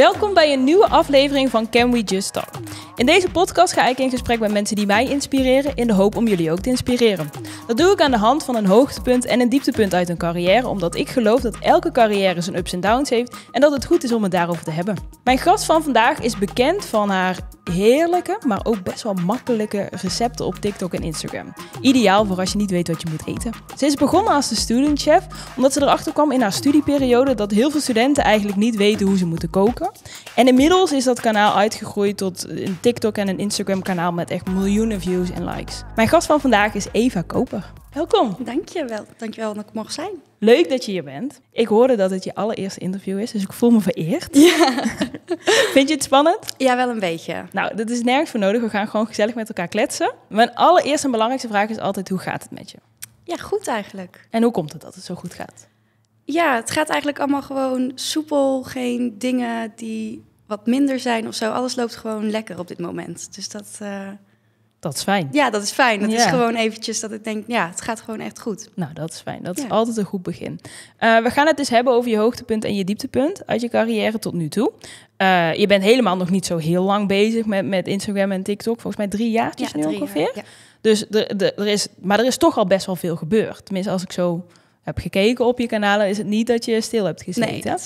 Welkom bij een nieuwe aflevering van Can We Just Talk. In deze podcast ga ik in gesprek met mensen die mij inspireren in de hoop om jullie ook te inspireren. Dat doe ik aan de hand van een hoogtepunt en een dieptepunt uit een carrière, omdat ik geloof dat elke carrière zijn ups en downs heeft en dat het goed is om het daarover te hebben. Mijn gast van vandaag is bekend van haar heerlijke, maar ook best wel makkelijke recepten op TikTok en Instagram. Ideaal voor als je niet weet wat je moet eten. Ze is begonnen als de studentchef, omdat ze erachter kwam in haar studieperiode dat heel veel studenten eigenlijk niet weten hoe ze moeten koken. En inmiddels is dat kanaal uitgegroeid tot een TikTok en een Instagram kanaal met echt miljoenen views en likes. Mijn gast van vandaag is Eva Koper. Welkom. Dankjewel. Dankjewel dat ik mocht zijn. Leuk dat je hier bent. Ik hoorde dat het je allereerste interview is, dus ik voel me vereerd. Vind je het spannend? Ja, wel een beetje. Nou, dat is nergens voor nodig. We gaan gewoon gezellig met elkaar kletsen. Mijn allereerste en belangrijkste vraag is altijd: hoe gaat het met je? Ja, goed eigenlijk. En hoe komt het dat het zo goed gaat? Ja, het gaat eigenlijk allemaal gewoon soepel. Geen dingen die wat minder zijn of zo. Alles loopt gewoon lekker op dit moment. Dus dat. Eh, dat is fijn. Ja, dat is fijn. Dat is gewoon eventjes dat ik denk, ja, het gaat gewoon echt goed. Nou, dat is fijn. Dat is altijd een goed begin. Eh, we gaan het dus hebben over je hoogtepunt en je dieptepunt uit je carrière tot nu toe. Eh, je bent helemaal nog niet zo heel lang bezig met, met Instagram en TikTok. Volgens mij drie jaar ja, nu ongeveer. dus er, er, is, maar er is toch al best wel veel gebeurd. Tenminste, als ik zo heb gekeken op je kanalen, is het niet dat je stil hebt gezeten.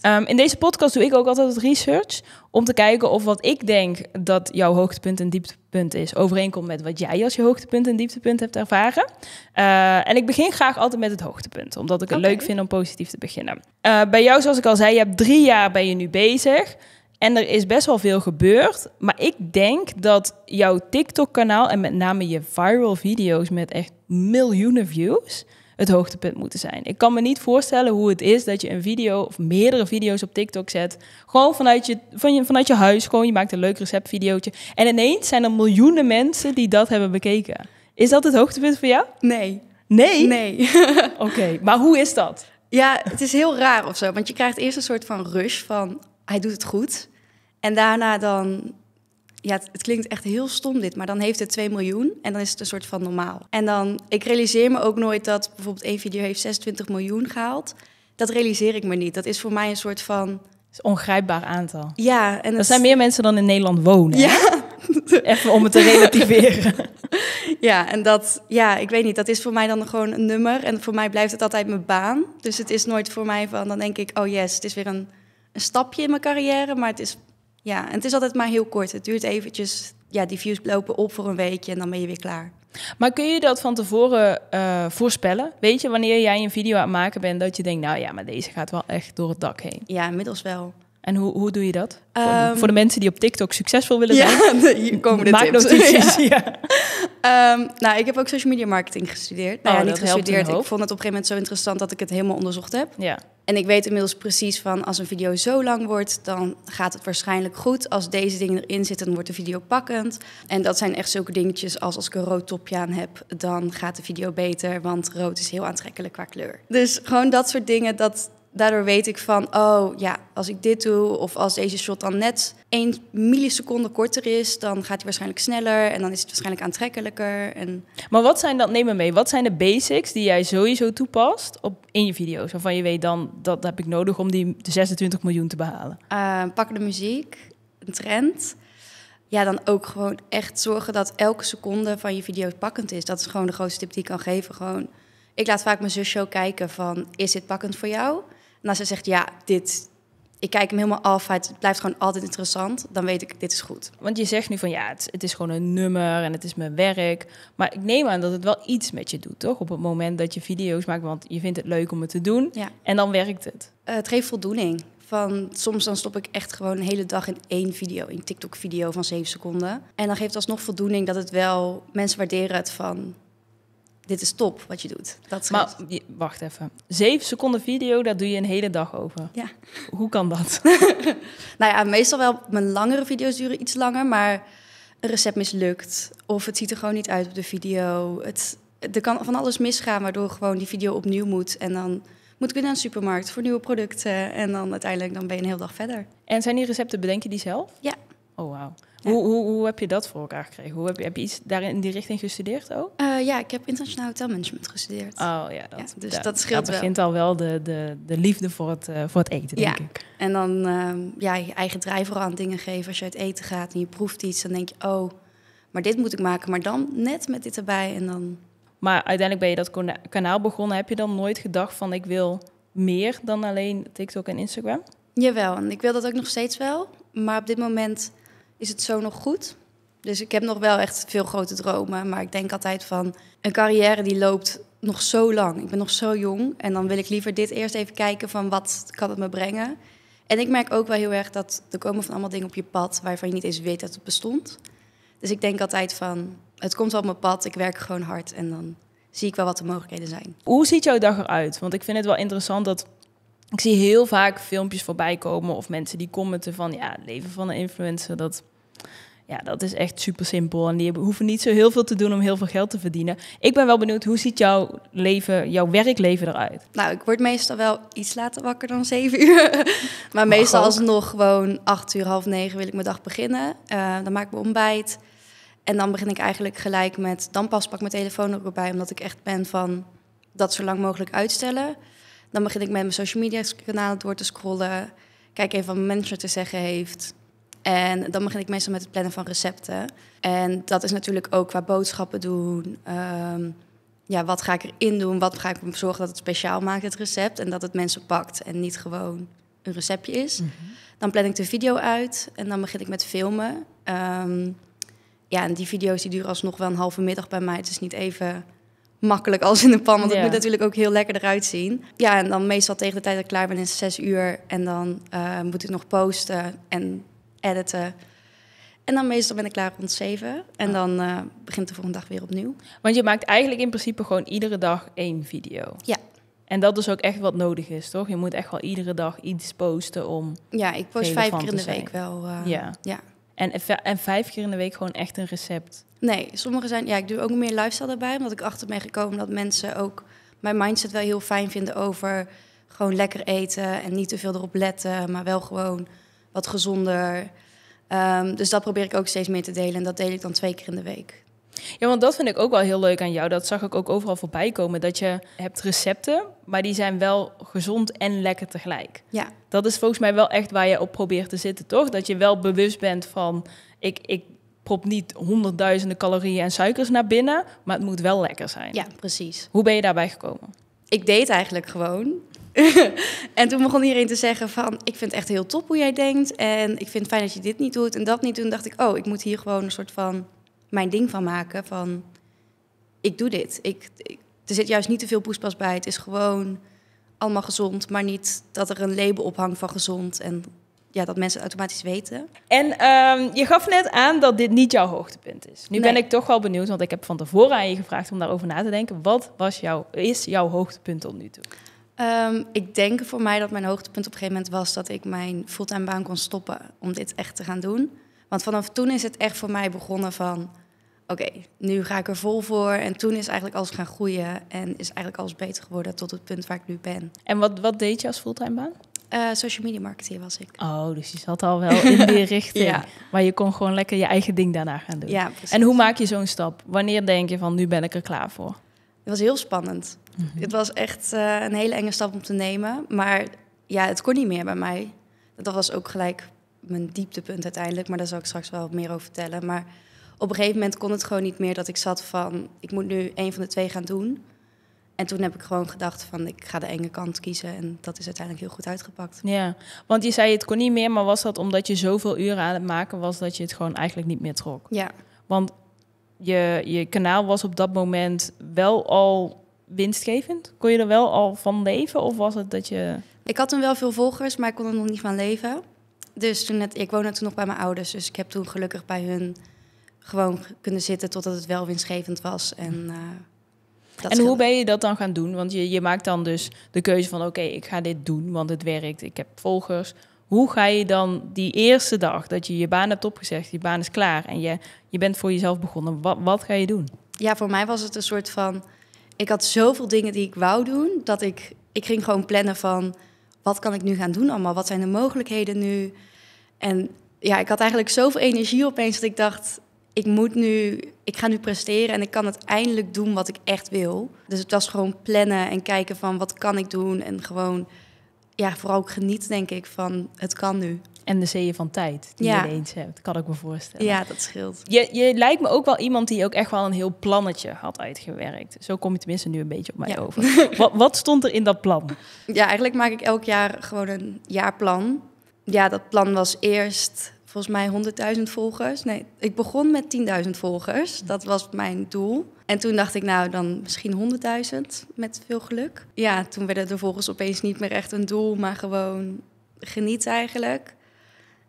Ehm, in deze podcast doe ik ook altijd het research om te kijken of wat ik denk dat jouw hoogtepunt en dieptepunt is overeenkomt met wat jij als je hoogtepunt en dieptepunt hebt ervaren. Eh, en ik begin graag altijd met het hoogtepunt, omdat ik het leuk vind om positief te beginnen. Eh, bij jou, zoals ik al zei, je hebt drie jaar ben je nu bezig. En er is best wel veel gebeurd. Maar ik denk dat jouw TikTok-kanaal en met name je viral video's met echt miljoenen views het hoogtepunt moeten zijn. Ik kan me niet voorstellen hoe het is dat je een video of meerdere video's op TikTok zet. Gewoon vanuit je, van je, vanuit je huis. Gewoon je maakt een leuk receptvideootje. En ineens zijn er miljoenen mensen die dat hebben bekeken. Is dat het hoogtepunt voor jou? Nee. Nee? Nee. Oké, maar hoe is dat? Ja, het is heel raar of zo. Want je krijgt eerst een soort van rush van hij doet het goed. En daarna dan ja, het, klinkt echt heel stom dit, maar dan heeft het 2 miljoen en dan is het een soort van normaal. En dan, ik realiseer me ook nooit dat bijvoorbeeld één video heeft 26 miljoen gehaald. Dat realiseer ik me niet. Dat is voor mij een soort van... ongrijpbaar aantal. Ja. En dat zijn meer mensen dan in Nederland wonen. Ja. Even om het te relativeren. ja, en dat, ja, ik weet niet, dat is voor mij dan gewoon een nummer. En voor mij blijft het altijd mijn baan. Dus het is nooit voor mij van, dan denk ik, oh yes, het is weer een, een stapje in mijn carrière. Maar het is ja, en het is altijd maar heel kort. Het duurt eventjes, ja, die views lopen op voor een weekje en dan ben je weer klaar. Maar kun je dat van tevoren eh, voorspellen? Weet je, wanneer jij een video aan het maken bent, dat je denkt, nou ja, maar deze gaat wel echt door het dak heen? Ja, inmiddels wel. En hoe, hoe doe je dat? Ehm, voor, de mensen die op TikTok succesvol willen zijn. Ja, hier komen de Maak notities. Ja. ja. Ehm, nou, ik heb ook social media marketing gestudeerd. Nou oh, ja, niet gestudeerd. Ik vond het op een gegeven moment zo interessant dat ik het helemaal onderzocht heb. Ja. En ik weet inmiddels precies van als een video zo lang wordt, dan gaat het waarschijnlijk goed. Als deze dingen erin zitten, dan wordt de video pakkend. En dat zijn echt zulke dingetjes als als ik een rood topje aan heb, dan gaat de video beter, want rood is heel aantrekkelijk qua kleur. Dus gewoon dat soort dingen, dat, Daardoor weet ik van, oh ja, als ik dit doe of als deze shot dan net 1 milliseconde korter is, dan gaat hij waarschijnlijk sneller en dan is het waarschijnlijk aantrekkelijker. En... Maar wat zijn dat, neem me mee, wat zijn de basics die jij sowieso toepast op, in je video's? Waarvan je weet dan, dat heb ik nodig om die 26 miljoen te behalen. Pak eh, pakken de muziek, een trend ja, dan ook gewoon echt zorgen dat elke seconde van je video pakkend is. Dat is gewoon de grootste tip die ik kan geven. Gewoon, ik laat vaak mijn zus show kijken van, is dit pakkend voor jou? En als ze zegt, ja, dit, ik kijk hem helemaal af, het blijft gewoon altijd interessant, dan weet ik, dit is goed. Want je zegt nu van, ja, het, het is gewoon een nummer en het is mijn werk. Maar ik neem aan dat het wel iets met je doet, toch? Op het moment dat je video's maakt, want je vindt het leuk om het te doen. Ja. En dan werkt het. Eh, het geeft voldoening. Van, soms dan stop ik echt gewoon een hele dag in één video, een TikTok-video van zeven seconden. En dan geeft het alsnog voldoening dat het wel, mensen waarderen het van dit is top wat je doet. Dat maar wacht even. Zeven seconden video, daar doe je een hele dag over. Ja. Hoe kan dat? nou ja, meestal wel mijn langere video's duren iets langer, maar een recept mislukt. Of het ziet er gewoon niet uit op de video. Het, er kan van alles misgaan, waardoor gewoon die video opnieuw moet. En dan moet ik weer naar een supermarkt voor nieuwe producten. En dan uiteindelijk dan ben je een hele dag verder. En zijn die recepten bedenk je die zelf? Ja, Oh, wauw. Hoe, hoe, hoe, heb je dat voor elkaar gekregen? Hoe heb, je, heb je iets daar in die richting gestudeerd ook? Eh, ja, ik heb internationaal hotelmanagement gestudeerd. Oh ja, dat, ja, dus dat, dat scheelt dat begint al wel de, de, de liefde voor het, eh, voor het eten, denk ik. En dan ehm, ja, je eigen drijver aan dingen geven. Als je uit eten gaat en je proeft iets, dan denk je... oh, maar dit moet ik maken, maar dan net met dit erbij en dan... Maar uiteindelijk ben je dat kanaal begonnen. Heb je dan nooit gedacht van ik wil meer dan alleen TikTok en Instagram? Jawel, en ik wil dat ook nog steeds wel. Maar op dit moment is het zo nog goed? Dus ik heb nog wel echt veel grote dromen. Maar ik denk altijd van een carrière die loopt nog zo lang. Ik ben nog zo jong. En dan wil ik liever dit eerst even kijken van wat kan het me brengen. En ik merk ook wel heel erg dat er komen van allemaal dingen op je pad waarvan je niet eens weet dat het bestond. Dus ik denk altijd van het komt wel op mijn pad. Ik werk gewoon hard en dan zie ik wel wat de mogelijkheden zijn. Hoe ziet jouw dag eruit? Want ik vind het wel interessant dat ik zie heel vaak filmpjes voorbij komen of mensen die commenten van ja, het leven van een influencer, dat, ja, dat is echt super simpel. En die hoeven niet zo heel veel te doen om heel veel geld te verdienen. Ik ben wel benieuwd, hoe ziet jouw leven, jouw werkleven eruit? Nou, ik word meestal wel iets later wakker dan 7 uur. maar meestal alsnog gewoon 8 uur, half 9 wil ik mijn dag beginnen. Eh, dan maak ik mijn ontbijt. En dan begin ik eigenlijk gelijk met, dan pas pak ik mijn telefoon erbij, omdat ik echt ben van dat zo lang mogelijk uitstellen. Dan begin ik met mijn social media kanalen door te scrollen. Kijk even wat mijn manager te zeggen heeft. En dan begin ik meestal met het plannen van recepten. En dat is natuurlijk ook qua boodschappen doen. Ehm, ja, wat ga ik erin doen? Wat ga ik ervoor zorgen dat het speciaal maakt, het recept? En dat het mensen pakt en niet gewoon een receptje is. Mhm. Dan plan ik de video uit en dan begin ik met filmen. Ehm, ja, en die video's die duren alsnog wel een halve middag bij mij. Het is niet even makkelijk als in de pan. Want het moet natuurlijk ook heel lekker eruit zien. Ja, en dan meestal tegen de tijd dat ik klaar ben is zes uur. En dan eh, moet ik nog posten en editen. En dan meestal ben ik klaar rond zeven. En ah. dan eh, begint de volgende dag weer opnieuw. Want je maakt eigenlijk in principe gewoon iedere dag één video. Ja. En dat is ook echt wat nodig is, toch? Je moet echt wel iedere dag iets posten om. Ja, ik post vijf keer in de week wel. Eh, ja. ja. En, en vijf keer in de week gewoon echt een recept. Nee, sommige zijn. Ja, ik doe ook meer lifestyle daarbij. Omdat ik achter ben gekomen dat mensen ook mijn mindset wel heel fijn vinden over gewoon lekker eten en niet te veel erop letten, maar wel gewoon wat gezonder. Ehm, dus dat probeer ik ook steeds meer te delen. En dat deel ik dan twee keer in de week. Ja, want dat vind ik ook wel heel leuk aan jou. Dat zag ik ook overal voorbij komen. Dat je hebt recepten, maar die zijn wel gezond en lekker tegelijk. Ja. Dat is volgens mij wel echt waar je op probeert te zitten, toch? Dat je wel bewust bent van... Ik, ik prop niet honderdduizenden calorieën en suikers naar binnen, maar het moet wel lekker zijn. Ja, precies. Hoe ben je daarbij gekomen? Ik deed eigenlijk gewoon. en toen begon iedereen te zeggen van, ik vind het echt heel top hoe jij denkt en ik vind het fijn dat je dit niet doet en dat niet doet. dacht ik, oh, ik moet hier gewoon een soort van mijn ding van maken van, ik doe dit. Ik, er zit juist niet te veel poespas bij. Het is gewoon allemaal gezond, maar niet dat er een label ophangt van gezond en ja, dat mensen het automatisch weten. En ehm, je gaf net aan dat dit niet jouw hoogtepunt is. Nu ben ik toch wel benieuwd, want ik heb van tevoren aan je gevraagd om daarover na te denken. Wat was jouw, is jouw hoogtepunt tot nu toe? Ehm, ik denk voor mij dat mijn hoogtepunt op een gegeven moment was dat ik mijn fulltime baan kon stoppen om dit echt te gaan doen. Want vanaf toen is het echt voor mij begonnen van, oké, nu ga ik er vol voor. En toen is eigenlijk alles gaan groeien en is eigenlijk alles beter geworden tot het punt waar ik nu ben. En wat, wat deed je als fulltime baan? Eh, social media marketeer was ik. Oh, dus je zat al wel in die richting. Maar je kon gewoon lekker je eigen ding daarna gaan doen. Ja, en hoe maak je zo'n stap? Wanneer denk je van nu ben ik er klaar voor? Het was heel spannend. Mhm. Het was echt eh, een hele enge stap om te nemen. Maar ja, het kon niet meer bij mij. Dat was ook gelijk mijn dieptepunt uiteindelijk. Maar daar zal ik straks wel meer over vertellen. Maar op een gegeven moment kon het gewoon niet meer dat ik zat van... ik moet nu een van de twee gaan doen. En toen heb ik gewoon gedacht van ik ga de enge kant kiezen. En dat is uiteindelijk heel goed uitgepakt. Ja, want je zei het kon niet meer, maar was dat omdat je zoveel uren aan het maken was dat je het gewoon eigenlijk niet meer trok? Ja. Want je, je kanaal was op dat moment wel al winstgevend? Kon je er wel al van leven of was het dat je... Ik had hem wel veel volgers, maar ik kon er nog niet van leven. Dus toen net, ik woonde toen nog bij mijn ouders, dus ik heb toen gelukkig bij hun gewoon kunnen zitten totdat het wel winstgevend was. En... Eh, en hoe ben je dat dan gaan doen? Want je, je maakt dan dus de keuze van oké, ik ga dit doen, want het werkt, ik heb volgers. Hoe ga je dan die eerste dag dat je je baan hebt opgezegd, je baan is klaar en je, je bent voor jezelf begonnen, wat, wat ga je doen? Ja, voor mij was het een soort van, ik had zoveel dingen die ik wou doen, dat ik, ik ging gewoon plannen van, wat kan ik nu gaan doen allemaal? Wat zijn de mogelijkheden nu? En ja, ik had eigenlijk zoveel energie opeens dat ik dacht, ik moet nu, ik ga nu presteren en ik kan het eindelijk doen wat ik echt wil. Dus het was gewoon plannen en kijken van wat kan ik doen en gewoon, ja, vooral ook geniet denk ik van het kan nu. En de zeeën van tijd die je ineens hebt, kan ik me voorstellen. Ja, dat scheelt. Je, je lijkt me ook wel iemand die ook echt wel een heel plannetje had uitgewerkt. Zo kom je tenminste nu een beetje op mij over. wat, wat stond er in dat plan? Ja, eigenlijk maak ik elk jaar gewoon een jaarplan. Ja, dat plan was eerst volgens mij 100.000 volgers. Nee, ik begon met 10.000 volgers. Dat was mijn doel. En toen dacht ik, nou, dan misschien 100.000 met veel geluk. Ja, toen het er volgers opeens niet meer echt een doel, maar gewoon geniet eigenlijk.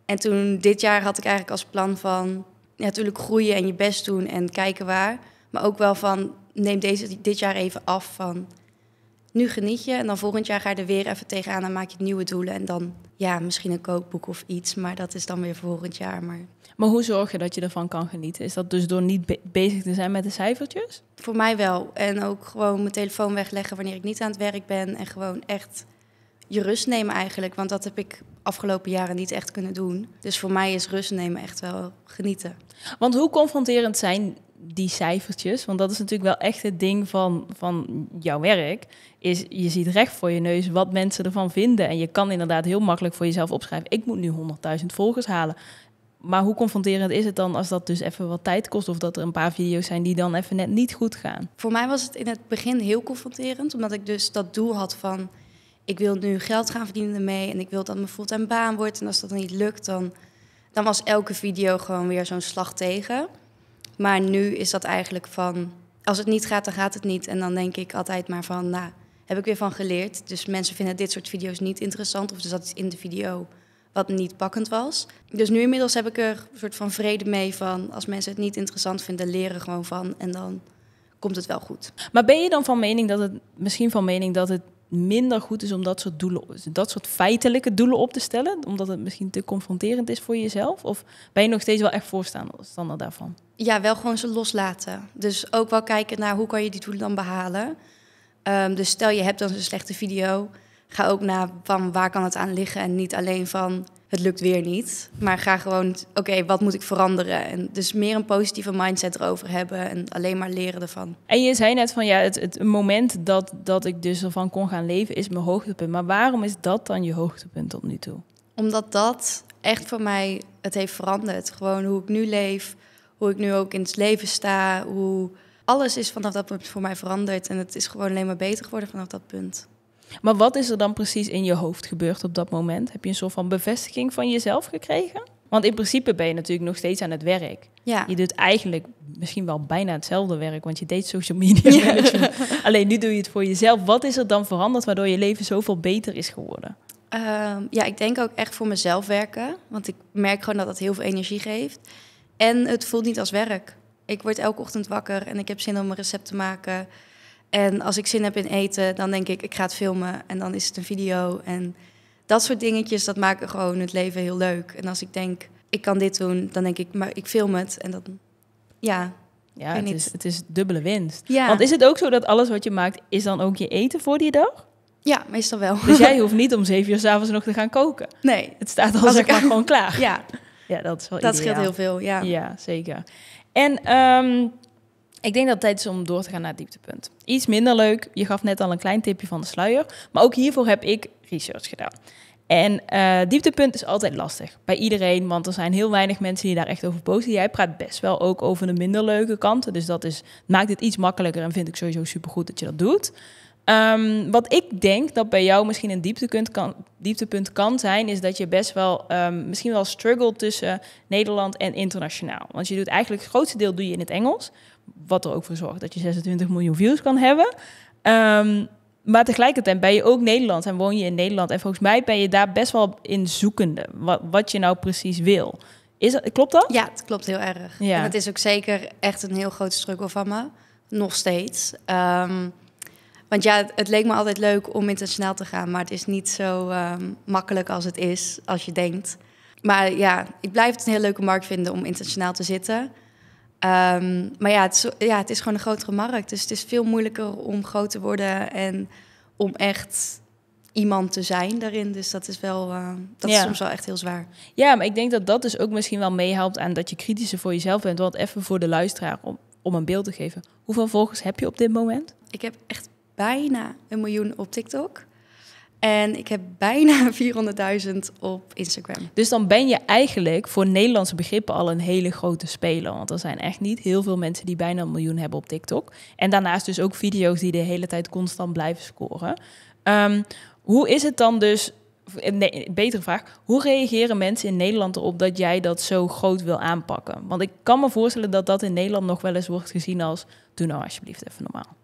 En toen dit jaar had ik eigenlijk als plan van ja, natuurlijk groeien en je best doen en kijken waar. Maar ook wel van neem deze dit jaar even af van nu geniet je en dan volgend jaar ga je er weer even tegenaan en maak je nieuwe doelen. En dan, ja, misschien een kookboek of iets, maar dat is dan weer volgend jaar. Maar, maar hoe zorg je dat je ervan kan genieten? Is dat dus door niet bezig te zijn met de cijfertjes? Voor mij wel. En ook gewoon mijn telefoon wegleggen wanneer ik niet aan het werk ben. En gewoon echt je rust nemen eigenlijk. Want dat heb ik afgelopen jaren niet echt kunnen doen. Dus voor mij is rust nemen echt wel genieten. Want hoe confronterend zijn die cijfertjes. Want dat is natuurlijk wel echt het ding van, van jouw werk. Is je ziet recht voor je neus wat mensen ervan vinden. En je kan inderdaad heel makkelijk voor jezelf opschrijven. Ik moet nu 100.000 volgers halen. Maar hoe confronterend is het dan als dat dus even wat tijd kost? Of dat er een paar video's zijn die dan even net niet goed gaan? Voor mij was het in het begin heel confronterend. Omdat ik dus dat doel had van... ik wil nu geld gaan verdienen ermee. En ik wil dat mijn fulltime baan wordt. En als dat niet lukt, dan, dan was elke video gewoon weer zo'n slag tegen. Maar nu is dat eigenlijk van, als het niet gaat, dan gaat het niet. En dan denk ik altijd maar van, nou, heb ik weer van geleerd. Dus mensen vinden dit soort video's niet interessant. Of dus dat iets in de video wat niet pakkend was. Dus nu inmiddels heb ik er een soort van vrede mee van... als mensen het niet interessant vinden, leren gewoon van. En dan komt het wel goed. Maar ben je dan van mening dat het, misschien van mening dat het minder goed is om dat soort, doelen, dat soort feitelijke doelen op te stellen? Omdat het misschien te confronterend is voor jezelf? Of ben je nog steeds wel echt voorstander daarvan? ja, wel gewoon ze loslaten. Dus ook wel kijken naar hoe kan je die doelen dan behalen. Ehm, dus stel je hebt dan een slechte video, ga ook naar van waar kan het aan liggen en niet alleen van het lukt weer niet, maar ga gewoon oké, wat moet ik veranderen? En dus meer een positieve mindset erover hebben en alleen maar leren ervan. En je zei net van ja, het, het moment dat, dat ik dus ervan kon gaan leven is mijn hoogtepunt. Maar waarom is dat dan je hoogtepunt tot nu toe? Omdat dat echt voor mij het heeft veranderd. Gewoon hoe ik nu leef, hoe ik nu ook in het leven sta, hoe alles is vanaf dat punt voor mij veranderd. En het is gewoon alleen maar beter geworden vanaf dat punt. Maar wat is er dan precies in je hoofd gebeurd op dat moment? Heb je een soort van bevestiging van jezelf gekregen? Want in principe ben je natuurlijk nog steeds aan het werk. Ja. Je doet eigenlijk misschien wel bijna hetzelfde werk, want je deed social media Alleen nu doe je het voor jezelf. Wat is er dan veranderd waardoor je leven zoveel beter is geworden? Ehm, ja, ik denk ook echt voor mezelf werken. Want ik merk gewoon dat dat heel veel energie geeft. En het voelt niet als werk. Ik word elke ochtend wakker en ik heb zin om een recept te maken. En als ik zin heb in eten, dan denk ik, ik ga het filmen. En dan is het een video. En dat soort dingetjes, dat maken gewoon het leven heel leuk. En als ik denk, ik kan dit doen, dan denk ik, maar ik film het. En dan, ja. Ja, het is, het is dubbele winst. Ja. Want is het ook zo dat alles wat je maakt, is dan ook je eten voor die dag? Ja, meestal wel. Dus jij hoeft niet om zeven uur s'avonds nog te gaan koken? Nee. Het staat al zeg maar gewoon klaar. Ja, ja, dat is wel Dat scheelt heel veel, ja. Ja, zeker. En ehm, ik denk dat het tijd is om door te gaan naar dieptepunt. Iets minder leuk. Je gaf net al een klein tipje van de sluier. Maar ook hiervoor heb ik research gedaan. En eh, dieptepunt is altijd lastig bij iedereen, want er zijn heel weinig mensen die daar echt over posten. Jij praat best wel ook over de minder leuke kanten, dus dat is, maakt het iets makkelijker en vind ik sowieso supergoed dat je dat doet. Ehm, wat ik denk dat bij jou misschien een dieptepunt kan, dieptepunt kan zijn, is dat je best wel um, misschien wel struggle tussen Nederland en internationaal. Want je doet eigenlijk het grootste deel doe je in het Engels. Wat er ook voor zorgt dat je 26 miljoen views kan hebben. Ehm, maar tegelijkertijd ben je ook Nederland en woon je in Nederland. En volgens mij ben je daar best wel in zoekende. Wat, je nou precies wil. Is dat, klopt dat? Ja, het klopt heel erg. Ja. En het is ook zeker echt een heel grote struggle van me. Nog steeds. Um, want ja, het, leek me altijd leuk om internationaal te gaan, maar het is niet zo ehm, makkelijk als het is, als je denkt. Maar ja, ik blijf het een heel leuke markt vinden om internationaal te zitten. Ehm, maar ja het, is, ja, het is gewoon een grotere markt. Dus het is veel moeilijker om groot te worden en om echt iemand te zijn daarin. Dus dat is wel, eh, dat is soms wel echt heel zwaar. Ja, maar ik denk dat dat dus ook misschien wel meehelpt aan dat je kritischer voor jezelf bent. Want even voor de luisteraar, om, om een beeld te geven. Hoeveel volgers heb je op dit moment? Ik heb echt bijna een miljoen op TikTok. En ik heb bijna 400.000 op Instagram. Dus dan ben je eigenlijk voor Nederlandse begrippen al een hele grote speler. Want er zijn echt niet heel veel mensen die bijna een miljoen hebben op TikTok. En daarnaast dus ook video's die de hele tijd constant blijven scoren. Ehm, hoe is het dan dus Nee, betere vraag. Hoe reageren mensen in Nederland erop dat jij dat zo groot wil aanpakken? Want ik kan me voorstellen dat dat in Nederland nog wel eens wordt gezien als... doe nou alsjeblieft even normaal.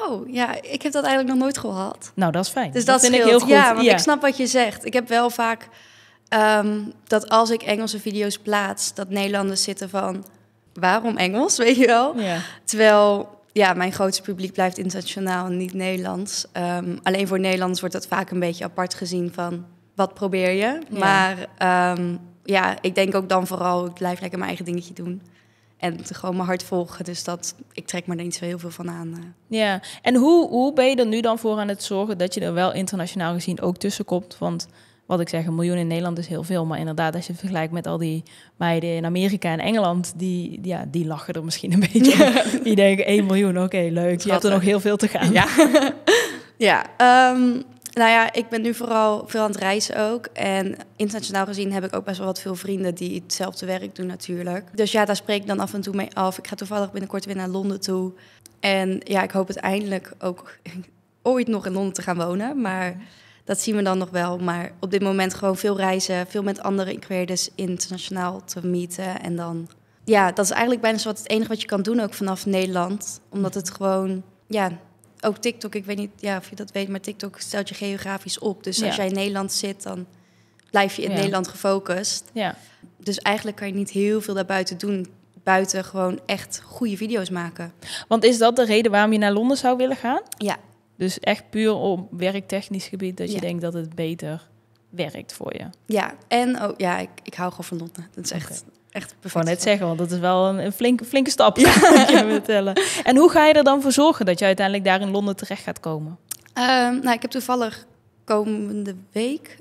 Oh ja, ik heb dat eigenlijk nog nooit gehad. Nou, dat is fijn. Dus dat, vind ik heel goed. Ja, want ik snap wat je zegt. Ik heb wel vaak ehm, dat als ik Engelse video's plaats, dat Nederlanders zitten van waarom Engels, weet je wel? Terwijl ja, mijn grootste publiek blijft internationaal en niet Nederlands. Ehm, alleen voor Nederlands wordt dat vaak een beetje apart gezien van wat probeer je. Maar ehm, ja, ik denk ook dan vooral, ik blijf lekker mijn eigen dingetje doen. En gewoon mijn hart volgen. Dus dat, ik trek maar niet zo heel veel van aan. Eh. Ja, en hoe, hoe ben je er nu dan voor aan het zorgen dat je er wel internationaal gezien ook tussen komt? Want wat ik zeg, een miljoen in Nederland is heel veel. Maar inderdaad, als je het vergelijkt met al die meiden in Amerika en Engeland, die, ja, die lachen er misschien een beetje. Die denken 1 miljoen, oké, leuk. Je hebt er nog heel veel te gaan. Ja, ja ehm, nou ja, ik ben nu vooral veel aan het reizen ook. En internationaal gezien heb ik ook best wel wat veel vrienden die hetzelfde werk doen natuurlijk. Dus ja, daar spreek ik dan af en toe mee af. Ik ga toevallig binnenkort weer naar Londen toe. En ja, ik hoop uiteindelijk ook ooit nog in Londen te gaan wonen. Maar dat zien we dan nog wel. Maar op dit moment gewoon veel reizen, veel met andere dus internationaal te meeten. En dan, ja, dat is eigenlijk bijna zo wat het enige wat je kan doen ook vanaf Nederland. Omdat het gewoon, ja, ook TikTok, ik weet niet ja, of je dat weet, maar TikTok stelt je geografisch op. Dus als jij in Nederland zit, dan blijf je in Nederland gefocust. Ja. Dus eigenlijk kan je niet heel veel daarbuiten doen. Buiten gewoon echt goede video's maken. Want is dat de reden waarom je naar Londen zou willen gaan? Ja. Dus echt puur op werktechnisch gebied dat je denkt dat het beter werkt voor je. Ja, en oh, ja, ik, ik hou gewoon van Londen. Dat is echt, echt perfect. Gewoon net zeggen, want dat is wel een, een flinke, flinke stap. Ja. je en hoe ga je er dan voor zorgen dat je uiteindelijk daar in Londen terecht gaat komen? Ehm, nou, ik heb toevallig komende week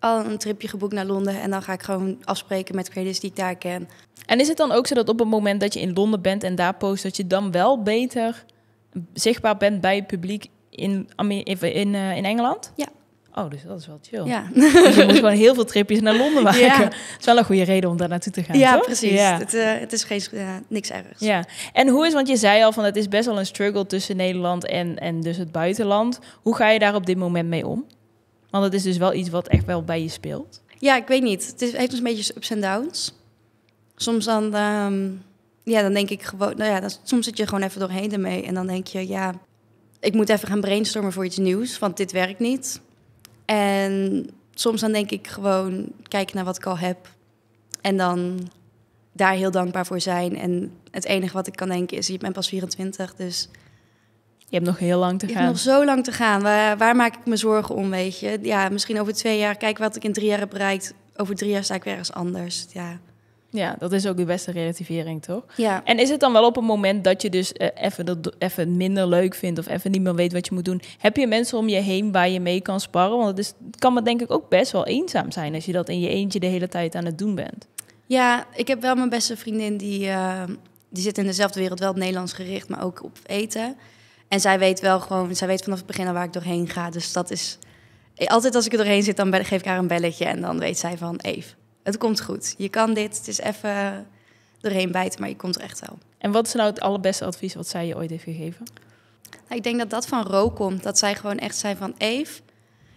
al een tripje geboekt naar Londen. En dan ga ik gewoon afspreken met creators die ik daar ken. En is het dan ook zo dat op het moment dat je in Londen bent en daar post, dat je dan wel beter zichtbaar bent bij het publiek in, in, in, eh, in Engeland? Ja, Oh, dus dat is wel chill. Ja. Dus je moet gewoon heel veel tripjes naar Londen maken. Ja. Dat is wel een goede reden om daar naartoe te gaan. Ja, toch? precies. Ja. Het, eh, het, is geen, niks ergs. Ja. En hoe is, want je zei al van het is best wel een struggle tussen Nederland en, en dus het buitenland. Hoe ga je daar op dit moment mee om? Want het is dus wel iets wat echt wel bij je speelt. Ja, ik weet niet. Het heeft dus een beetje ups en downs. Soms dan, ehm, ja, dan denk ik gewoon, nou ja, soms zit je gewoon even doorheen ermee. En dan denk je, ja, ik moet even gaan brainstormen voor iets nieuws, want dit werkt niet en soms dan denk ik gewoon, kijk naar wat ik al heb. En dan daar heel dankbaar voor zijn. En het enige wat ik kan denken is, je bent pas 24, dus... Je hebt nog heel lang te gaan. Ik heb nog zo lang te gaan. Waar, waar maak ik me zorgen om, weet je? Ja, misschien over twee jaar. Kijk wat ik in drie jaar heb bereikt. Over drie jaar sta ik weer ergens anders. Ja. Ja, dat is ook de beste relativering, toch? Ja. En is het dan wel op een moment dat je dus eh, even, dat, even minder leuk vindt of even niet meer weet wat je moet doen? Heb je mensen om je heen waar je mee kan sparren? Want het, is, kan me denk ik ook best wel eenzaam zijn als je dat in je eentje de hele tijd aan het doen bent. Ja, ik heb wel mijn beste vriendin die, ehm, die zit in dezelfde wereld, wel het Nederlands gericht, maar ook op eten. En zij weet wel gewoon, zij weet vanaf het begin al waar ik doorheen ga. Dus dat is. Eh, altijd als ik er doorheen zit, dan geef ik haar een belletje en dan weet zij van Eve het komt goed. Je kan dit, het is even doorheen bijten, maar je komt er echt wel. En wat is nou het allerbeste advies wat zij je ooit heeft gegeven? Nou, ik denk dat dat van Ro komt. Dat zij gewoon echt zijn van... Eve,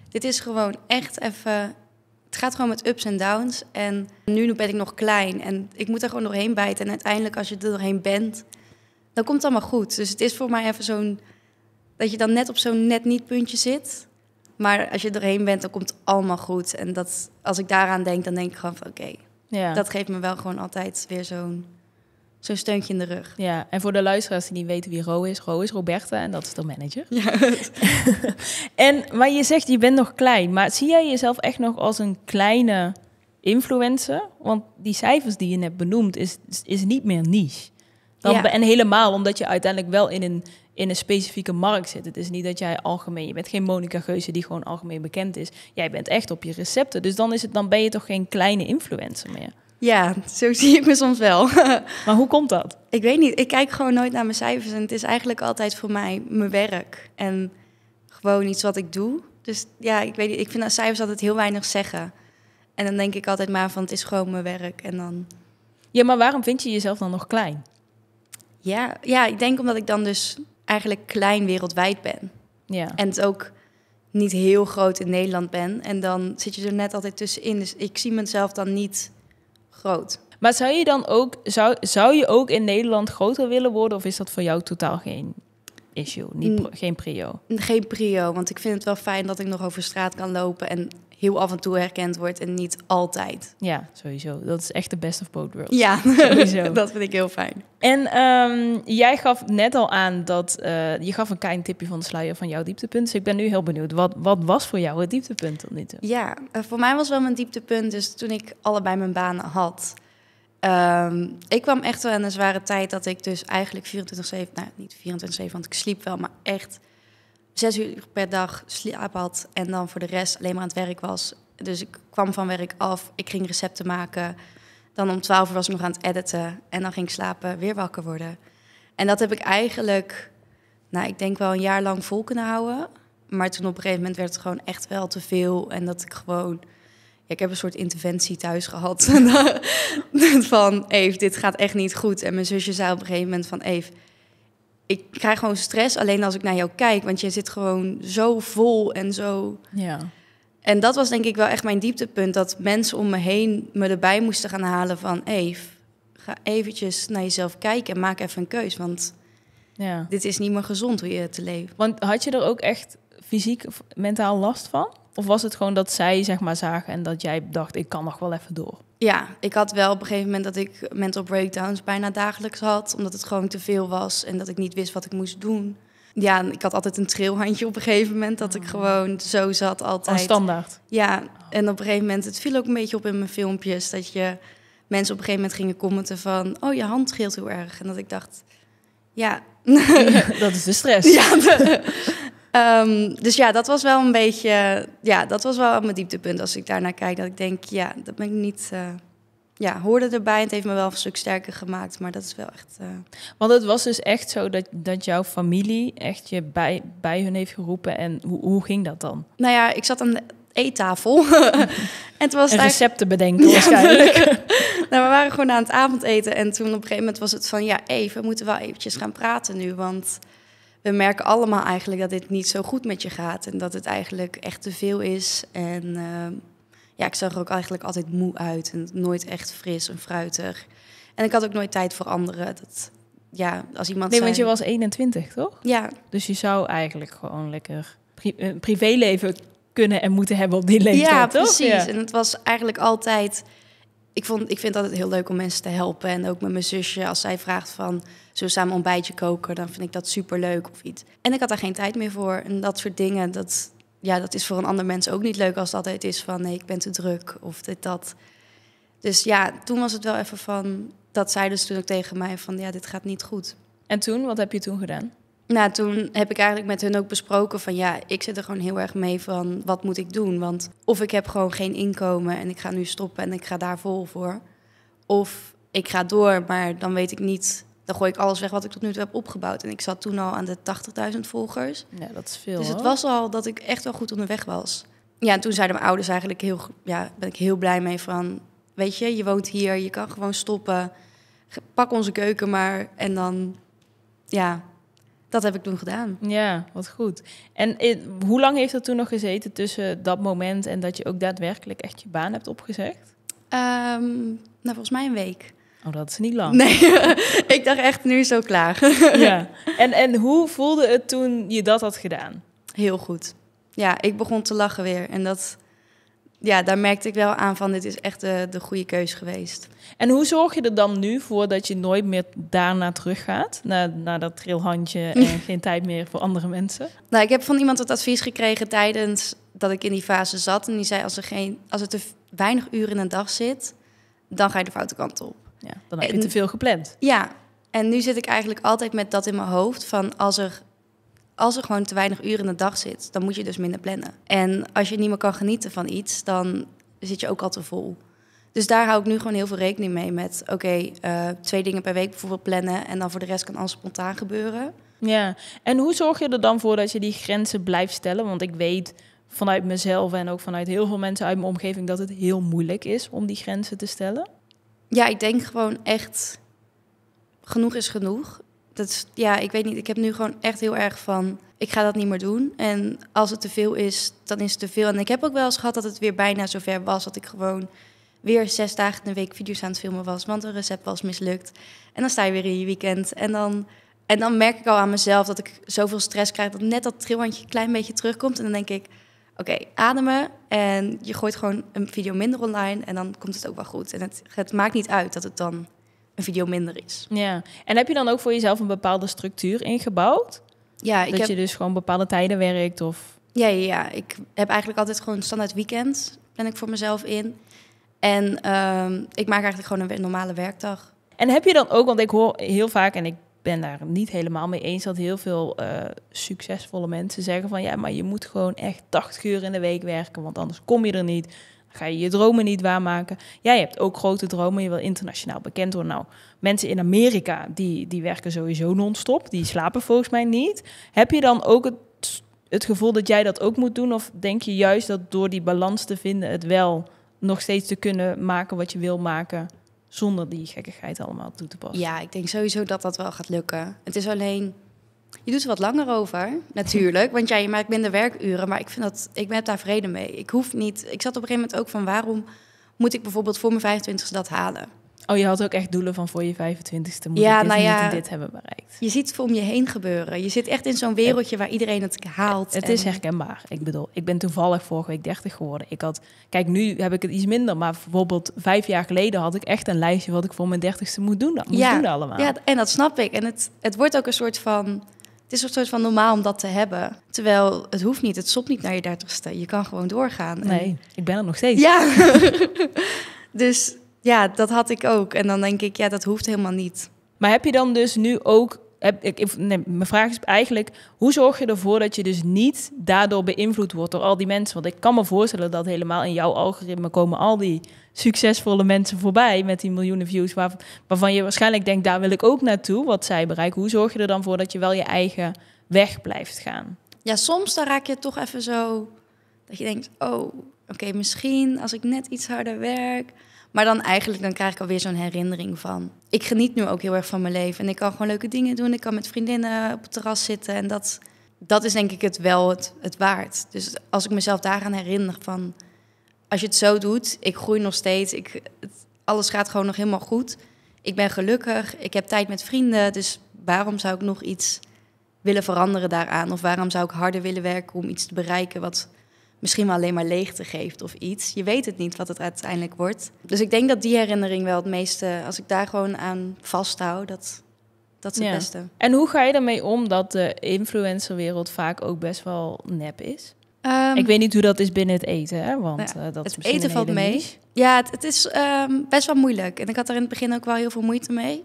dit is gewoon echt even... Het gaat gewoon met ups en downs. En nu ben ik nog klein en ik moet er gewoon doorheen bijten. En uiteindelijk als je er doorheen bent, dan komt het allemaal goed. Dus het is voor mij even zo'n... Dat je dan net op zo'n net niet puntje zit... Maar als je erheen bent, dan komt het allemaal goed. En dat, als ik daaraan denk, dan denk ik gewoon van oké. ja. Dat geeft me wel gewoon altijd weer zo'n zo'n steuntje in de rug. Ja, en voor de luisteraars die niet weten wie Ro is, Ro is Roberta en dat is de manager. Ja. en maar je zegt, je bent nog klein, maar zie jij jezelf echt nog als een kleine influencer? Want die cijfers die je net benoemd is, is niet meer niche. ja. En helemaal omdat je uiteindelijk wel in een in een specifieke markt zit. Het is niet dat jij algemeen, je bent geen Monica Geuze die gewoon algemeen bekend is. Jij bent echt op je recepten. Dus dan, is het, dan ben je toch geen kleine influencer meer. Ja, zo zie ik me soms wel. maar hoe komt dat? Ik weet niet. Ik kijk gewoon nooit naar mijn cijfers. En het is eigenlijk altijd voor mij mijn werk. En gewoon iets wat ik doe. Dus ja, ik weet niet. Ik vind dat cijfers altijd heel weinig zeggen. En dan denk ik altijd maar van het is gewoon mijn werk. En dan... Ja, maar waarom vind je jezelf dan nog klein? Ja, ja, ik denk omdat ik dan dus eigenlijk klein wereldwijd ben. Ja. En het ook niet heel groot in Nederland ben. En dan zit je er net altijd tussenin. Dus ik zie mezelf dan niet groot. Maar zou je dan ook, zou, zou je ook in Nederland groter willen worden? Of is dat voor jou totaal geen issue? Niet, geen prio? Geen prio, want ik vind het wel fijn dat ik nog over straat kan lopen. En heel af en toe herkend wordt en niet altijd. Ja, sowieso. Dat is echt de best of both worlds. Ja, sowieso. dat vind ik heel fijn. En ehm, jij gaf net al aan dat eh, je gaf een klein tipje van de sluier van jouw dieptepunt. Dus ik ben nu heel benieuwd. Wat, wat was voor jou het dieptepunt tot Ja, eh, voor mij was wel mijn dieptepunt dus toen ik allebei mijn banen had. Um, ik kwam echt wel in een zware tijd dat ik dus eigenlijk 24-7, nou niet 24-7, want ik sliep wel, maar echt zes uur per dag slaap had en dan voor de rest alleen maar aan het werk was. Dus ik kwam van werk af, ik ging recepten maken. Dan om twaalf uur was ik nog aan het editen en dan ging ik slapen, weer wakker worden. En dat heb ik eigenlijk, nou ik denk wel een jaar lang vol kunnen houden. Maar toen op een gegeven moment werd het gewoon echt wel te veel en dat ik gewoon... Ja, ik heb een soort interventie thuis gehad van, Eve, dit gaat echt niet goed. En mijn zusje zei op een gegeven moment van, Eve, ik krijg gewoon stress alleen als ik naar jou kijk. Want je zit gewoon zo vol en zo. Ja. En dat was denk ik wel echt mijn dieptepunt. Dat mensen om me heen me erbij moesten gaan halen van... Eve, ga eventjes naar jezelf kijken en maak even een keus. Want ja. dit is niet meer gezond hoe je te leven. Want had je er ook echt fysiek of mentaal last van? Of was het gewoon dat zij zeg maar zagen en dat jij dacht, ik kan nog wel even door? Ja, ik had wel op een gegeven moment dat ik mental breakdowns bijna dagelijks had. Omdat het gewoon te veel was en dat ik niet wist wat ik moest doen. Ja, ik had altijd een trilhandje op een gegeven moment. Dat ik ah. gewoon zo zat altijd. Al standaard? Ja, en op een gegeven moment, het viel ook een beetje op in mijn filmpjes. Dat je mensen op een gegeven moment gingen commenten van... Oh, je hand scheelt heel erg. En dat ik dacht, ja... dat is de stress. Ja, Ehm, dus ja, dat was wel een beetje, ja, dat was wel mijn dieptepunt als ik daarnaar kijk. Dat ik denk, ja, dat ben ik niet, eh, ja, hoorde erbij. En het heeft me wel een stuk sterker gemaakt, maar dat is wel echt... Eh, want het was dus echt zo dat, dat jouw familie echt je bij, bij hun heeft geroepen. En hoe, hoe ging dat dan? Nou ja, ik zat aan de eettafel. en het was en recepten bedenken waarschijnlijk. nou, we waren gewoon aan het avondeten en toen op een gegeven moment was het van... Ja, even, we moeten wel eventjes gaan praten nu, want we merken allemaal eigenlijk dat dit niet zo goed met je gaat. En dat het eigenlijk echt te veel is. En ehm, ja, ik zag er ook eigenlijk altijd moe uit. En nooit echt fris en fruitig. En ik had ook nooit tijd voor anderen. Dat, ja, als iemand nee, want je was 21, toch? Ja. Dus je zou eigenlijk gewoon lekker eh, privéleven kunnen en moeten hebben op die leeftijd, toch? Ja, precies. En het was eigenlijk altijd ik, vond, ik vind het altijd heel leuk om mensen te helpen. En ook met mijn zusje, als zij vraagt van... zo samen ontbijtje koken? Dan vind ik dat super leuk of iets. En ik had daar geen tijd meer voor. En dat soort dingen, dat, ja, dat is voor een ander mens ook niet leuk... als dat het is van, nee, ik ben te druk of dit, dat. Dus ja, toen was het wel even van... Dat zei dus toen ook tegen mij van, ja, dit gaat niet goed. En toen, wat heb je toen gedaan? nou, toen heb ik eigenlijk met hun ook besproken van ja, ik zit er gewoon heel erg mee van wat moet ik doen? Want of ik heb gewoon geen inkomen en ik ga nu stoppen en ik ga daar vol voor. Of ik ga door, maar dan weet ik niet, dan gooi ik alles weg wat ik tot nu toe heb opgebouwd. En ik zat toen al aan de 80.000 volgers. Ja, dat is veel. Dus het was al dat ik echt wel goed onderweg was. Ja, en toen zeiden mijn ouders eigenlijk heel, ja, ben ik heel blij mee van, weet je, je woont hier, je kan gewoon stoppen. Pak onze keuken maar en dan, ja, dat heb ik toen gedaan. Ja, wat goed. En in, hoe lang heeft dat toen nog gezeten tussen dat moment en dat je ook daadwerkelijk echt je baan hebt opgezegd? Um, volgens mij een week. Oh, dat is niet lang. Nee, ik dacht echt, nu zo klaar. ja. En, en hoe voelde het toen je dat had gedaan? Heel goed. Ja, ik begon te lachen weer. En dat, ja, daar merkte ik wel aan van dit is echt de, de goede keus geweest. En hoe zorg je er dan nu voor dat je nooit meer daarna teruggaat? Naar, naar dat trilhandje en geen tijd meer voor andere mensen? Nou, ik heb van iemand het advies gekregen tijdens dat ik in die fase zat. En die zei, als er, geen, als er te weinig uren in een dag zit, dan ga je de foute kant op. Ja, dan heb je te veel gepland. Ja, en nu zit ik eigenlijk altijd met dat in mijn hoofd. Van als er als er gewoon te weinig uren in de dag zit, dan moet je dus minder plannen. En als je niet meer kan genieten van iets, dan zit je ook al te vol. Dus daar hou ik nu gewoon heel veel rekening mee met, oké, eh, twee dingen per week bijvoorbeeld plannen en dan voor de rest kan alles spontaan gebeuren. Ja, en hoe zorg je er dan voor dat je die grenzen blijft stellen? Want ik weet vanuit mezelf en ook vanuit heel veel mensen uit mijn omgeving dat het heel moeilijk is om die grenzen te stellen. Ja, ik denk gewoon echt genoeg is genoeg ja, ik weet niet. Ik heb nu gewoon echt heel erg van. Ik ga dat niet meer doen. En als het te veel is, dan is het te veel. En ik heb ook wel eens gehad dat het weer bijna zover was dat ik gewoon weer zes dagen in de week video's aan het filmen was, want een recept was mislukt. En dan sta je weer in je weekend. En dan, en dan merk ik al aan mezelf dat ik zoveel stress krijg dat net dat trilhandje een klein beetje terugkomt. En dan denk ik, oké, ademen. En je gooit gewoon een video minder online en dan komt het ook wel goed. En het, het maakt niet uit dat het dan een video minder is. Ja, en heb je dan ook voor jezelf een bepaalde structuur ingebouwd? Ja, ik dat je dus gewoon bepaalde tijden werkt of... Ja, ja, ja, ik heb eigenlijk altijd gewoon een standaard weekend, ben ik voor mezelf in. En ehm, ik maak eigenlijk gewoon een normale werkdag. En heb je dan ook, want ik hoor heel vaak, en ik ben daar niet helemaal mee eens, dat heel veel eh, succesvolle mensen zeggen van ja, maar je moet gewoon echt 80 uur in de week werken, want anders kom je er niet. Ga je je dromen niet waarmaken? Jij hebt ook grote dromen, je wil internationaal bekend worden. Nou, mensen in Amerika, die, die werken sowieso non-stop, die slapen volgens mij niet. Heb je dan ook het, het gevoel dat jij dat ook moet doen? Of denk je juist dat door die balans te vinden, het wel nog steeds te kunnen maken wat je wil maken, zonder die gekkigheid allemaal toe te passen? Ja, ik denk sowieso dat dat wel gaat lukken. Het is alleen je doet er wat langer over, natuurlijk. Want jij ja, maakt minder werkuren. Maar ik, vind dat, ik ben daar vrede mee. Ik hoef niet. Ik zat op een gegeven moment ook van waarom moet ik bijvoorbeeld voor mijn 25ste dat halen? Oh, je had ook echt doelen van voor je 25ste moet ja, ik dit dus nou ja, en dit hebben bereikt. Je ziet het om je heen gebeuren. Je zit echt in zo'n wereldje waar iedereen het haalt. Het is herkenbaar. Ik bedoel, ik ben toevallig vorige week 30 geworden. Ik had, kijk, nu heb ik het iets minder, maar bijvoorbeeld vijf jaar geleden had ik echt een lijstje wat ik voor mijn 30ste moet doen. Dat, moet ja, doen allemaal. Ja, en dat snap ik. En het, het wordt ook een soort van het is een soort van normaal om dat te hebben. Terwijl het hoeft niet, het stopt niet naar je dertigste. Je kan gewoon doorgaan. En... Nee, ik ben er nog steeds. Ja, dus ja, dat had ik ook. En dan denk ik, ja, dat hoeft helemaal niet. Maar heb je dan dus nu ook heb, ik, nee, mijn vraag is eigenlijk, hoe zorg je ervoor dat je dus niet daardoor beïnvloed wordt door al die mensen? Want ik kan me voorstellen dat helemaal in jouw algoritme komen al die succesvolle mensen voorbij met die miljoenen views, waar, waarvan je waarschijnlijk denkt, daar wil ik ook naartoe, wat zij bereiken. Hoe zorg je er dan voor dat je wel je eigen weg blijft gaan? Ja, soms dan raak je toch even zo dat je denkt, oh, oké, misschien als ik net iets harder werk. Maar dan eigenlijk, dan krijg ik alweer zo'n herinnering van. Ik geniet nu ook heel erg van mijn leven. En ik kan gewoon leuke dingen doen. Ik kan met vriendinnen op het terras zitten. En dat, dat is denk ik het wel het, het waard. Dus als ik mezelf daaraan herinner van als je het zo doet, ik groei nog steeds. Ik, alles gaat gewoon nog helemaal goed. Ik ben gelukkig. Ik heb tijd met vrienden. Dus waarom zou ik nog iets willen veranderen daaraan? Of waarom zou ik harder willen werken om iets te bereiken wat misschien wel alleen maar leegte geeft of iets? Je weet het niet wat het uiteindelijk wordt. Dus ik denk dat die herinnering wel het meeste, als ik daar gewoon aan vasthoud, dat, dat is het beste. En hoe ga je daarmee om dat de influencerwereld vaak ook best wel nep is? Ehm, ik weet niet hoe dat is binnen het eten, hè? want nou ja, eh, dat het eten valt mee. Ja, het, is ehm, best wel moeilijk. En ik had er in het begin ook wel heel veel moeite mee.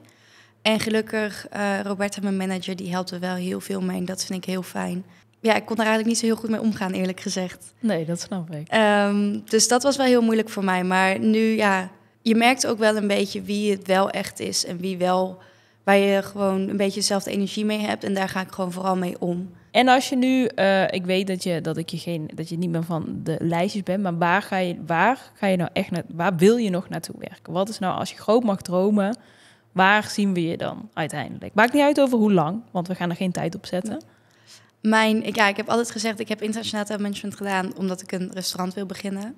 En gelukkig, uh, eh, Roberta, mijn manager, die helpt er wel heel veel mee. En dat vind ik heel fijn. Ja, ik kon daar eigenlijk niet zo heel goed mee omgaan, eerlijk gezegd. Nee, dat snap ik. Ehm, dus dat was wel heel moeilijk voor mij. Maar nu, ja, je merkt ook wel een beetje wie het wel echt is en wie wel Waar je gewoon een beetje dezelfde energie mee hebt. En daar ga ik gewoon vooral mee om. En als je nu, eh, ik weet dat je dat ik je geen, dat je niet meer van de lijstjes bent, maar waar ga je, waar ga je nou echt naar, waar wil je nog naartoe werken? Wat is nou als je groot mag dromen, waar zien we je dan uiteindelijk? Maakt niet uit over hoe lang, want we gaan er geen tijd op zetten. Mijn, Mijn, ja, ik heb altijd gezegd, ik heb internationaal management gedaan omdat ik een restaurant wil beginnen.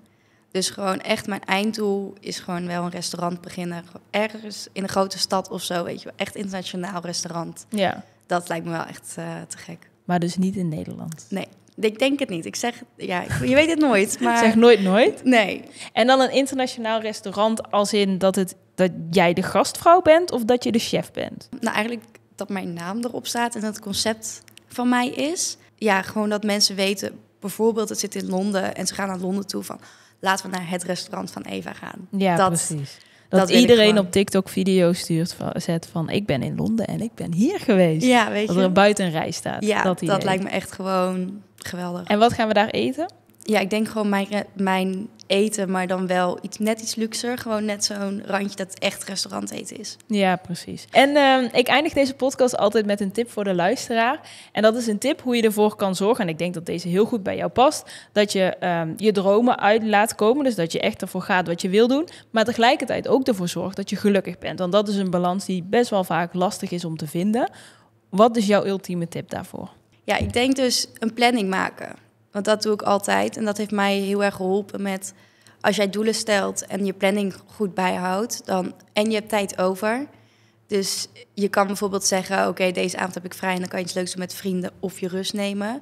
Dus gewoon echt mijn einddoel is gewoon wel een restaurant beginnen. Ergens in een grote stad of zo, weet je Echt internationaal restaurant. Ja. Dat lijkt me wel echt eh, te gek. Maar dus niet in Nederland? Nee, ik denk het niet. Ik zeg, ja, je weet het nooit. Maar... zeg nooit nooit? Nee. En dan een internationaal restaurant als in dat, het, dat jij de gastvrouw bent of dat je de chef bent? Nou, eigenlijk dat mijn naam erop staat en dat het concept van mij is. Ja, gewoon dat mensen weten, bijvoorbeeld het zit in Londen en ze gaan naar Londen toe van laten we naar het restaurant van Eva gaan. Ja, precies. Dat, iedereen op TikTok video's stuurt van, zet van ik ben in Londen en ik ben hier geweest. Ja, Dat er buiten een rij staat. Ja, dat lijkt me echt gewoon geweldig. En wat gaan we daar eten? ja, ik denk gewoon mijn, mijn eten, maar dan wel iets, net iets luxer. Gewoon net zo'n randje dat echt restaurant eten is. Ja, precies. En ehm, ik eindig deze podcast altijd met een tip voor de luisteraar. En dat is een tip hoe je ervoor kan zorgen. En ik denk dat deze heel goed bij jou past. Dat je ehm, je dromen uit laat komen. Dus dat je echt ervoor gaat wat je wil doen. Maar tegelijkertijd ook ervoor zorgt dat je gelukkig bent. Want dat is een balans die best wel vaak lastig is om te vinden. Wat is jouw ultieme tip daarvoor? Ja, ik denk dus een planning maken. Want dat doe ik altijd. En dat heeft mij heel erg geholpen met als jij doelen stelt en je planning goed bijhoudt, dan en je hebt tijd over. Dus je kan bijvoorbeeld zeggen: Oké, deze avond heb ik vrij en dan kan je iets leuks doen met vrienden of je rust nemen.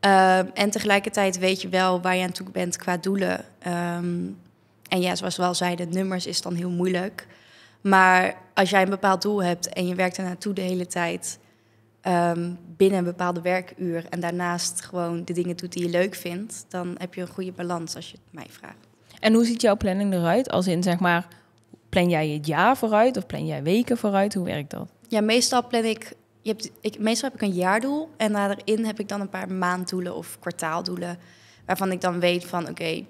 Ehm, en tegelijkertijd weet je wel waar je aan toe bent qua doelen. Ehm, en ja, zoals we al zeiden, nummers is dan heel moeilijk. Maar als jij een bepaald doel hebt en je werkt er naartoe de hele tijd, Ehm, binnen een bepaalde werkuur en daarnaast gewoon de dingen doet die je leuk vindt, dan heb je een goede balans als je het mij vraagt. En hoe ziet jouw planning eruit? Als in zeg maar, plan jij het jaar vooruit of plan jij weken vooruit? Hoe werkt dat? Ja, meestal plan ik. Je hebt, ik meestal heb ik een jaardoel en daarin heb ik dan een paar maanddoelen of kwartaaldoelen. Waarvan ik dan weet van oké,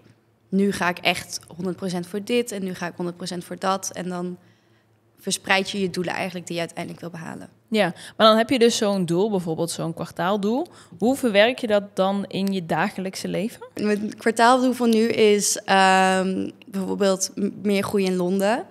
nu ga ik echt 100% voor dit en nu ga ik 100% voor dat. En dan verspreid je je doelen eigenlijk die je uiteindelijk wil behalen. Ja, maar dan heb je dus zo'n doel, bijvoorbeeld zo'n kwartaaldoel. Hoe verwerk je dat dan in je dagelijkse leven? Mijn kwartaaldoel van nu is ehm, bijvoorbeeld meer groei in Londen.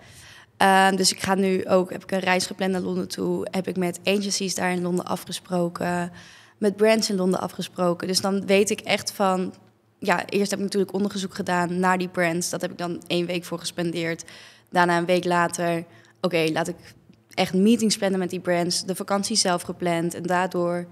Ehm, dus ik ga nu ook, heb ik een reis gepland naar Londen toe. Heb ik met agencies daar in Londen afgesproken. Met brands in Londen afgesproken. Dus dan weet ik echt van. Ja, eerst heb ik natuurlijk onderzoek gedaan naar die brands. Dat heb ik dan één week voor gespendeerd. Daarna een week later oké, laat ik echt meetings plannen met die brands, de vakantie zelf gepland en daardoor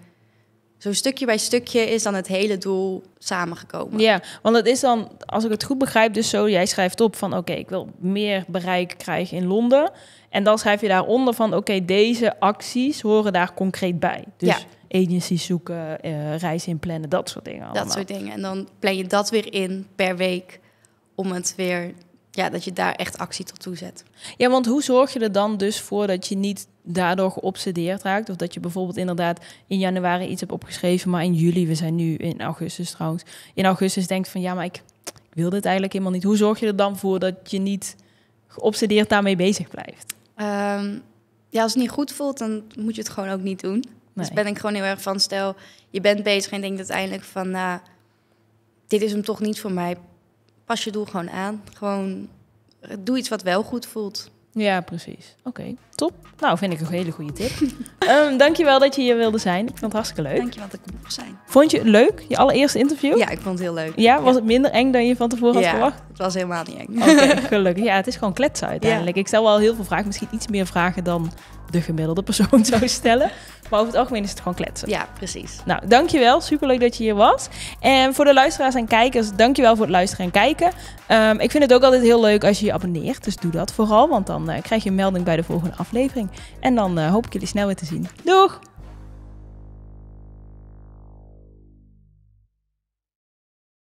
zo stukje bij stukje is dan het hele doel samengekomen. Ja, want het is dan, als ik het goed begrijp, dus zo, jij schrijft op van oké, ik wil meer bereik krijgen in Londen. En dan schrijf je daaronder van oké, deze acties horen daar concreet bij. Dus ja. agencies zoeken, uh, reizen in plannen, dat soort dingen allemaal. Dat soort dingen. En dan plan je dat weer in per week om het weer ja, dat je daar echt actie tot toe zet. Ja, want hoe zorg je er dan dus voor dat je niet daardoor geobsedeerd raakt? Of dat je bijvoorbeeld inderdaad in januari iets hebt opgeschreven, maar in juli, we zijn nu in augustus trouwens, in augustus denkt van ja, maar ik, ik wil dit eigenlijk helemaal niet. Hoe zorg je er dan voor dat je niet geobsedeerd daarmee bezig blijft? Ehm, ja, als het niet goed voelt, dan moet je het gewoon ook niet doen. Dus nee. Dus ben ik gewoon heel erg van, stel je bent bezig en denkt uiteindelijk van, nou, dit is hem toch niet voor mij pas je doel gewoon aan. Gewoon doe iets wat wel goed voelt. Ja, precies. Oké, top. Nou, vind ik een hele goede tip. um, dankjewel dat je hier wilde zijn. Ik vond het hartstikke leuk. Dankjewel dat ik mocht zijn. Vond je het leuk, je allereerste interview? Ja, ik vond het heel leuk. Ja, was het minder eng dan je van tevoren ja, had verwacht? het was helemaal niet eng. Oké, gelukkig. Ja, het is gewoon kletsen uiteindelijk. Ik stel wel heel veel vragen, misschien iets meer vragen dan de gemiddelde persoon zou stellen. Maar over het algemeen is het gewoon kletsen. Ja, precies. Nou, dankjewel. Superleuk dat je hier was. En voor de luisteraars en kijkers, dankjewel voor het luisteren en kijken. Ehm, ik vind het ook altijd heel leuk als je je abonneert. Dus doe dat vooral, want dan eh, krijg je een melding bij de volgende aflevering. En dan eh, hoop ik jullie snel weer te zien. Doeg!